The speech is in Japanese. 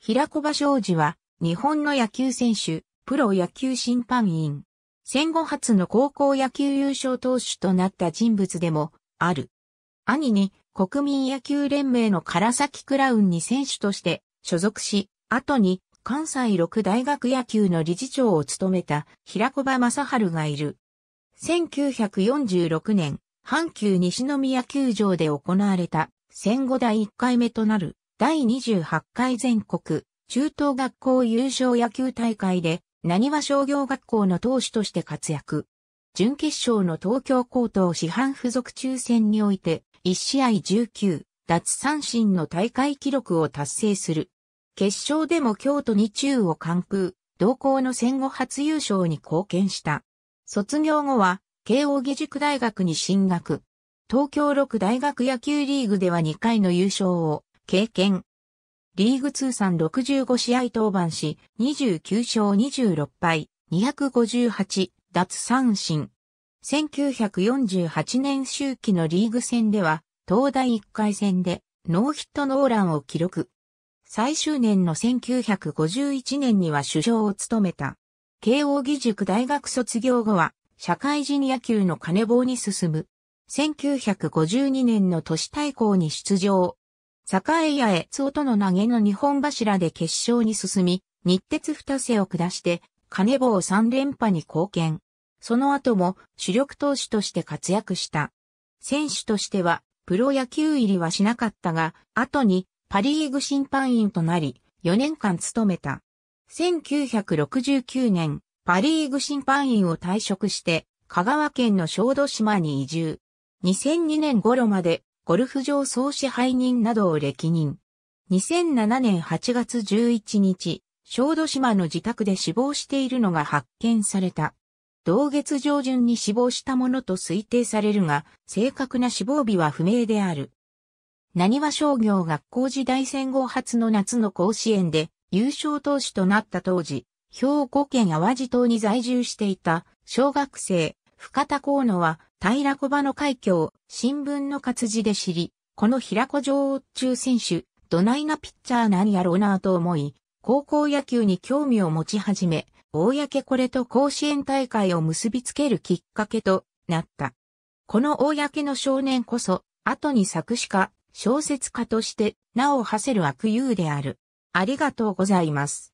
平子場昌司は、日本の野球選手、プロ野球審判員。戦後初の高校野球優勝投手となった人物でも、ある。兄に、国民野球連盟の唐崎クラウンに選手として所属し、後に関西六大学野球の理事長を務めた平子場正春がいる。1946年、阪急西宮球場で行われた戦後第1回目となる第28回全国中等学校優勝野球大会で、何和商業学校の投手として活躍。準決勝の東京高等師範附属抽選において、1試合19、脱三振の大会記録を達成する。決勝でも京都に中を関空、同校の戦後初優勝に貢献した。卒業後は、慶応義塾大学に進学。東京六大学野球リーグでは2回の優勝を経験。リーグ通算65試合登板し、29勝26敗、258奪三振。1948年周期のリーグ戦では、東大1回戦でノーヒットノーランを記録。最終年の1951年には首相を務めた。慶応義塾大学卒業後は、社会人野球の金棒に進む。1952年の都市対抗に出場、栄や越夫との投げの日本柱で決勝に進み、日鉄二世を下して、金棒三連覇に貢献。その後も主力投手として活躍した。選手としては、プロ野球入りはしなかったが、後にパリーグ審判員となり、4年間務めた。1969年、パリーグ審判員を退職して、香川県の小豆島に移住。2002年頃までゴルフ場総支配人などを歴任。2007年8月11日、小豆島の自宅で死亡しているのが発見された。同月上旬に死亡したものと推定されるが、正確な死亡日は不明である。何は商業学校時代戦後初の夏の甲子園で優勝投手となった当時、兵庫県淡路島に在住していた小学生、深田河野は平子場の海峡を新聞の活字で知り、この平子城中選手、どないなピッチャーなんやろうなぁと思い、高校野球に興味を持ち始め、公これと甲子園大会を結びつけるきっかけとなった。この公の少年こそ、後に作詞家、小説家として、名を馳せる悪友である。ありがとうございます。